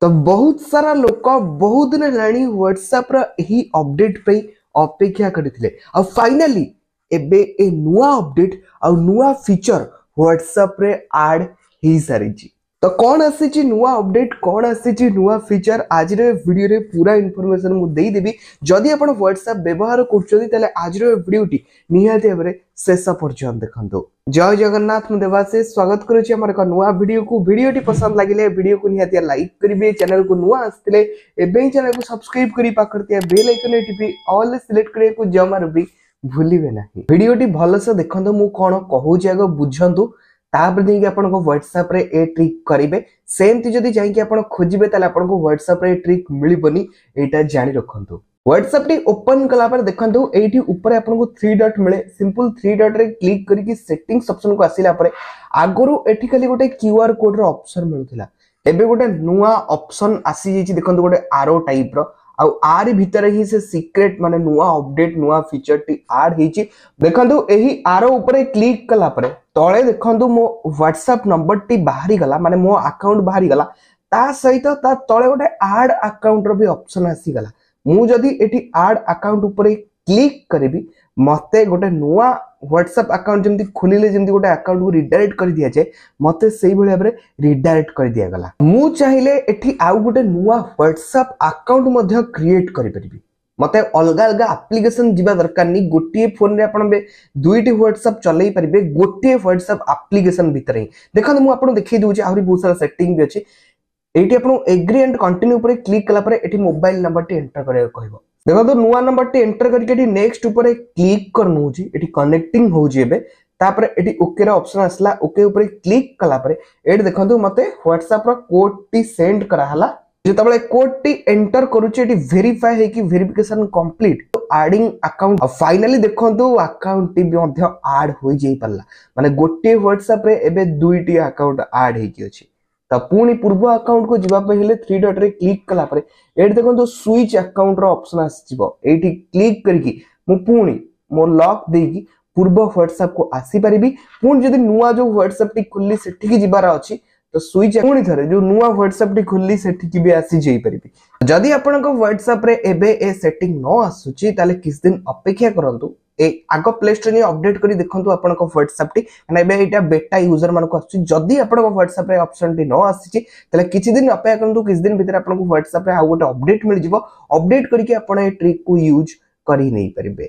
तो बहुत सारा लोक बहुत दिन है ह्वाट्सअप रही अबडेट पर अपेक्षा करते फाइनाली नुआ अबडेट आ नुआ फीचर ह्वाट्सअप्रे आड हो सारी तो कौन आसी नुआ अपडेट कौन आसी नुआ फीचर आज भिडियो पूरा इनफर्मेसन मुझेदेवी जदि आप ह्वाट्सअप व्यवहार करते आज भिडियोटी निहती भाव में शेष पर्यटन देखो जय जगन्नाथ मुझे देवाशिष स्वागत करुच्चर एक नुआ भिडियो को भिडियो पसंद लगे भिडियो को निहतिया लाइक करेंगे चैनल को नुआ आसते चैनल को सब्सक्राइब कर पाखे बेल आइकन टीपी अल सिलेक्ट करने को जमार भी भूलिए ना भिडियो भलसे देखो मुझ कौन कहूँ आग तापर जाइए आप ह्वाट्सअप ट्रिक करेंगे सेमती जदि जाइए खोजे ह्वाट्सअप ट्रिक मिलनी यहाँ जाणी रखु ह्वाट्सअप टी ओपन कला देखो ये ऊपर आपको थ्री डट मिले सिंपल थ्री डट रे क्लिक करके सेटिंग अप्सन को आसला आगर एटी खाली गोटे क्यू आर कोड रपसन मिलूला एवं गोटे नुआ अपसन आसी जाइए देखो गोटे आरो टाइप ଆଉ ଆରି ଭିତରେ ହିଁ ସେ ସିକ୍ରେଟ୍ ମାନେ ନୂଆ ଅପଡେଟ୍ ନୂଆ ଫିଚରଟି ଆଡ୍ ହେଇଛି ଦେଖନ୍ତୁ ଏହି ଆର ଉପରେ କ୍ଲିକ୍ କଲା ପରେ ତଳେ ଦେଖନ୍ତୁ ମୋ ହ୍ୱାଟ୍ସଆପ୍ ନମ୍ବରଟି ବାହାରିଗଲା ମାନେ ମୋ ଆକାଉଣ୍ଟ ବାହାରିଗଲା ତା ସହିତ ତା ତଳେ ଗୋଟେ ଆଡ୍ ଆକାଉଣ୍ଟର ବି ଅପସନ୍ ଆସିଗଲା ମୁଁ ଯଦି ଏଠି ଆଡ୍ ଆକାଉଣ୍ଟ ଉପରେ କ୍ଲିକ୍ କରିବି ମୋତେ ଗୋଟେ ନୂଆ ह्वाट्सअप आकाउंट जमी खोलें जमी गोटे आकाउंट को रिडाइरेक्ट कर दि जाए मत से भाव में रिडाइरेक्ट कर दिगला मुझे ये आउ गए नुआ ह्वाट्सअप आकाउंट क्रिएट करपरि मत अलग अलग आप्लिकेसन जी दरकार नहीं गोटे फोन में आप दुईट ह्वाट्सअप चल पारे गोटे ह्वाट्सअप आप्लिकेसन भितर ही देखो मुझे आपको देखिए आहरी बहुत सारा सेटिंग भी अच्छे ये आप एग्री एंड कंटिन्यू पर क्लिक कालापर ये मोबाइल नंबर टी एंटर कर देखो तो नुआ नंबर टी एंटर करके एटी नेक्स्ट ऊपर क्लिक कर नो जी एटी कनेक्टिंग हो जी एबे तापर एटी ओके रे ऑप्शन आसला ओके ऊपर क्लिक कला परे एड देखो तो मते व्हाट्सएप रो कोड टी सेंड करा हला जेतबले कोड टी एंटर करू छी एटी वेरीफाई हे की वेरिफिकेशन कंप्लीट एडिंग अकाउंट फाइनली देखो तो अकाउंट टी भी मध्य ऐड हो जाई परला माने गोटे व्हाट्सएप रे एबे दुईटी अकाउंट ऐड हे की छी ତା ପୁଣି ପୂର୍ବ ଆକାଉଣ୍ଟକୁ ଯିବା ପାଇଁ ହେଲେ ଥ୍ରୀ ଡଟ୍ରେ କ୍ଲିକ୍ କଲା ପରେ ଏଇଠି ଦେଖନ୍ତୁ ସୁଇଚ୍ ଆକାଉଣ୍ଟର ଅପସନ୍ ଆସିଯିବ ଏଇଠି କ୍ଲିକ୍ କରିକି ମୁଁ ପୁଣି ମୋ ଲକ୍ ଦେଇକି ପୂର୍ବ ହ୍ୱାଟ୍ସଆପ୍କୁ ଆସିପାରିବି ପୁଣି ଯଦି ନୂଆ ଯେଉଁ ହ୍ୱାଟ୍ସଆପ୍ଟି ଖୋଲିଲି ସେଠିକି ଯିବାର ଅଛି ତ ସୁଇଚ୍ ପୁଣି ଥରେ ଯେଉଁ ନୂଆ ହ୍ୱାଟ୍ସଆପ୍ଟି ଖୋଲିଲି ସେଠିକି ବି ଆସିଯାଇପାରିବି ଯଦି ଆପଣଙ୍କ ହ୍ୱାଟ୍ସଆପ୍ରେ ଏବେ ଏ ସେଟିଂ ନ ଆସୁଛି ତାହେଲେ କିଛି ଦିନ ଅପେକ୍ଷା କରନ୍ତୁ आग प्ले स्टोर अपडेट कर देखो आप ह्वाट्सअप क्या बेटा यूजर मानक आसि आप ह्वाट्सअप्रे अपसन टी न आसी किसी दिन अपेक्षा करूँ किसी दिन भितर आपको ह्वाट्सअप्रे आउ गए अपडेट मिल जाव अपडेट करके आप ट्रिक को यूज करें